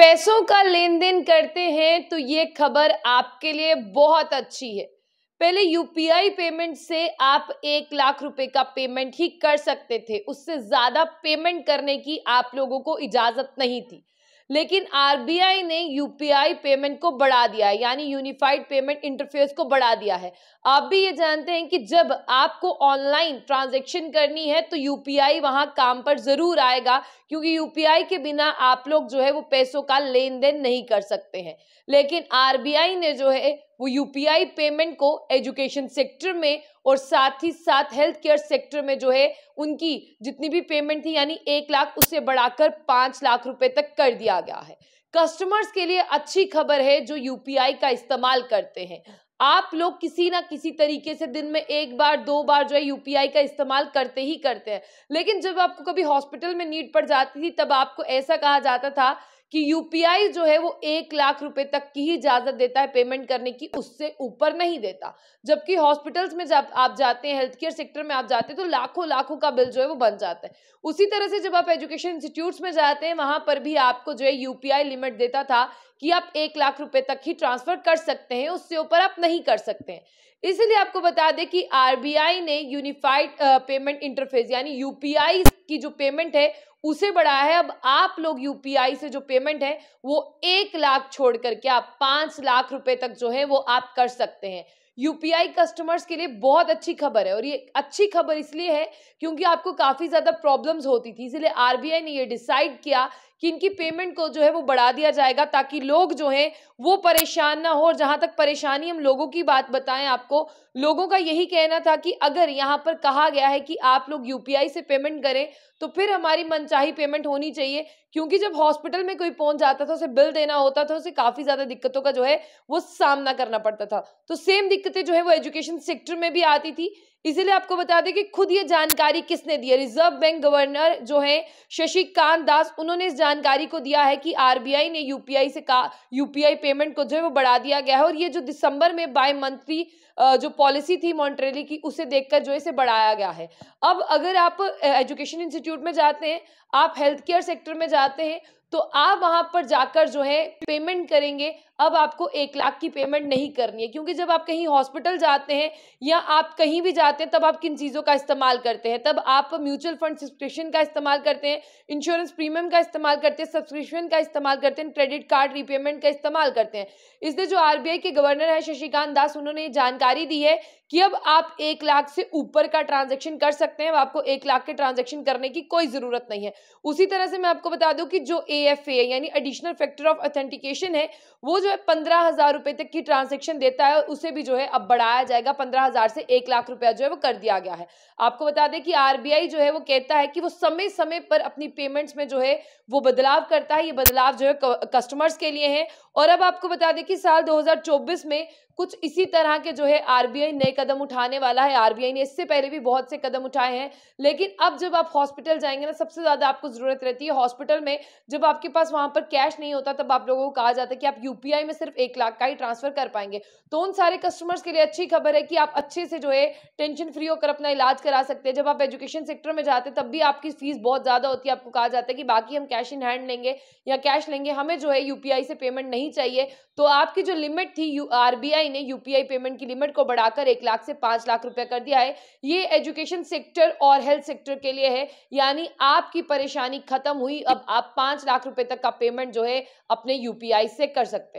पैसों का लेन देन करते हैं तो ये खबर आपके लिए बहुत अच्छी है पहले यूपीआई पेमेंट से आप एक लाख रुपए का पेमेंट ही कर सकते थे उससे ज़्यादा पेमेंट करने की आप लोगों को इजाज़त नहीं थी लेकिन आरबीआई ने यूपीआई पेमेंट को बढ़ा दिया है यानी यूनिफाइड पेमेंट इंटरफेस को बढ़ा दिया है आप भी ये जानते हैं कि जब आपको ऑनलाइन ट्रांजेक्शन करनी है तो यूपीआई वहां काम पर जरूर आएगा क्योंकि यूपीआई के बिना आप लोग जो है वो पैसों का लेन देन नहीं कर सकते हैं लेकिन आरबीआई ने जो है वो यूपीआई पेमेंट को एजुकेशन सेक्टर में और साथ ही साथ हेल्थ केयर सेक्टर में जो है उनकी जितनी भी पेमेंट थी यानी एक लाख उसे बढ़ाकर पांच लाख रुपए तक कर दिया गया है कस्टमर्स के लिए अच्छी खबर है जो यूपीआई का इस्तेमाल करते हैं आप लोग किसी ना किसी तरीके से दिन में एक बार दो बार जो है यूपीआई का इस्तेमाल करते ही करते हैं लेकिन जब आपको कभी हॉस्पिटल में नीड पड़ जाती थी तब आपको ऐसा कहा जाता था कि यूपीआई जो है वो एक लाख रुपए तक की ही इजाजत देता है पेमेंट करने की उससे ऊपर नहीं देता जबकि हॉस्पिटल्स में जब आप जाते हैं हेल्थ केयर सेक्टर में आप जाते हैं तो लाखों लाखों का बिल जो है वो बन जाता है उसी तरह से जब आप एजुकेशन इंस्टीट्यूट में जाते हैं वहां पर भी आपको जो है यूपीआई लिमिट देता था कि आप एक लाख रुपए तक ही ट्रांसफर कर सकते हैं उससे ऊपर आप नहीं कर सकते हैं इसलिए आपको बता दें कि आरबीआई ने यूनिफाइड पेमेंट इंटरफेस यानी यूपीआई की जो पेमेंट है उसे बढ़ाया है अब आप लोग यूपीआई से जो पेमेंट है वो एक लाख छोड़ करके आप पांच लाख रुपए तक जो है वो आप कर सकते हैं यूपीआई कस्टमर्स के लिए बहुत अच्छी खबर है और ये अच्छी खबर इसलिए है क्योंकि आपको काफ़ी ज़्यादा प्रॉब्लम्स होती थी इसलिए आरबीआई ने ये डिसाइड किया कि इनकी पेमेंट को जो है वो बढ़ा दिया जाएगा ताकि लोग जो है वो परेशान ना हो और जहां तक परेशानी हम लोगों की बात बताएं आपको लोगों का यही कहना था कि अगर यहां पर कहा गया है कि आप लोग यूपीआई से पेमेंट करें तो फिर हमारी मनचाही पेमेंट होनी चाहिए क्योंकि जब हॉस्पिटल में कोई पहुंच जाता था उसे बिल देना होता था उसे काफ़ी ज़्यादा दिक्कतों का जो है वो सामना करना पड़ता था तो सेम दिक्कतें जो है वो एजुकेशन सेक्टर में भी आती थी इसीलिए आपको बता दें कि खुद ये जानकारी किसने दी है रिजर्व बैंक गवर्नर जो है शशिकांत दास उन्होंने इस जानकारी को दिया है कि आरबीआई ने यूपीआई से का यूपीआई पेमेंट को जो है वो बढ़ा दिया गया है और ये जो दिसंबर में बाय मंथली जो पॉलिसी थी मॉन्ट्रेली की उसे देखकर जो है इसे बढ़ाया गया है अब अगर आप एजुकेशन इंस्टीट्यूट में जाते हैं आप हेल्थ केयर सेक्टर में जाते हैं तो आप वहां पर जाकर जो है पेमेंट करेंगे अब आपको एक लाख की पेमेंट नहीं करनी है क्योंकि जब आप कहीं हॉस्पिटल जाते हैं या आप कहीं भी जाते हैं तब आप किन चीज़ों का इस्तेमाल करते हैं तब आप म्यूचुअल फंड सब्सक्रिप्शन का इस्तेमाल करते हैं इंश्योरेंस प्रीमियम का इस्तेमाल करते हैं सब्सक्रिप्शन का इस्तेमाल करते हैं क्रेडिट कार्ड रिपेमेंट का इस्तेमाल करते हैं इसलिए जो आरबीआई के गवर्नर है शशिकांत दास उन्होंने ये जानकारी दी है कि अब आप एक लाख से ऊपर का ट्रांजेक्शन कर सकते हैं आपको एक लाख के ट्रांजेक्शन करने की कोई ज़रूरत नहीं है उसी तरह से मैं आपको बता दूँ कि जो ए एफ ए यानी एडिशनल फैक्टर ऑफ ऑथेंटिकेशन है वो जो है पंद्रह हज़ार रुपए तक की ट्रांजेक्शन देता है उसे भी जो है अब बढ़ाया जाएगा पंद्रह हज़ार से एक लाख रुपया जो है वो कर दिया गया है आपको बता दें कि आरबीआई जो है वो कहता है कि वो समय समय पर अपनी पेमेंट्स में जो है वो बदलाव करता है ये बदलाव जो है कस्टमर्स के लिए है और अब आपको बता दें कि साल 2024 में कुछ इसी तरह के जो है आरबीआई नए कदम उठाने वाला है आरबीआई ने इससे पहले भी बहुत से कदम उठाए हैं लेकिन अब जब आप हॉस्पिटल जाएंगे ना सबसे ज़्यादा आपको ज़रूरत रहती है हॉस्पिटल में जब आपके पास वहां पर कैश नहीं होता तब आप लोगों को कहा जाता है कि आप यूपीआई में सिर्फ एक लाख का ही ट्रांसफर कर पाएंगे तो उन सारे कस्टमर्स के लिए अच्छी खबर है कि आप अच्छे से जो है टेंशन फ्री होकर अपना इलाज करा सकते हैं जब आप एजुकेशन सेक्टर में जाते तब भी आपकी फीस बहुत ज़्यादा होती है आपको कहा जाता है कि बाकी हम कैश इन हैंड लेंगे या कैश लेंगे हमें जो है यूपीआई से पेमेंट नहीं चाहिए तो आपकी जो लिमिट थी आर ने यूपीआई पेमेंट की लिमिट को बढ़ाकर एक लाख से पांच लाख रुपए कर दिया है ये एजुकेशन सेक्टर और हेल्थ सेक्टर के लिए है यानी आपकी परेशानी खत्म हुई अब आप पांच लाख लाख रुपए तक का पेमेंट जो है अपने यूपीआई से कर सकते हैं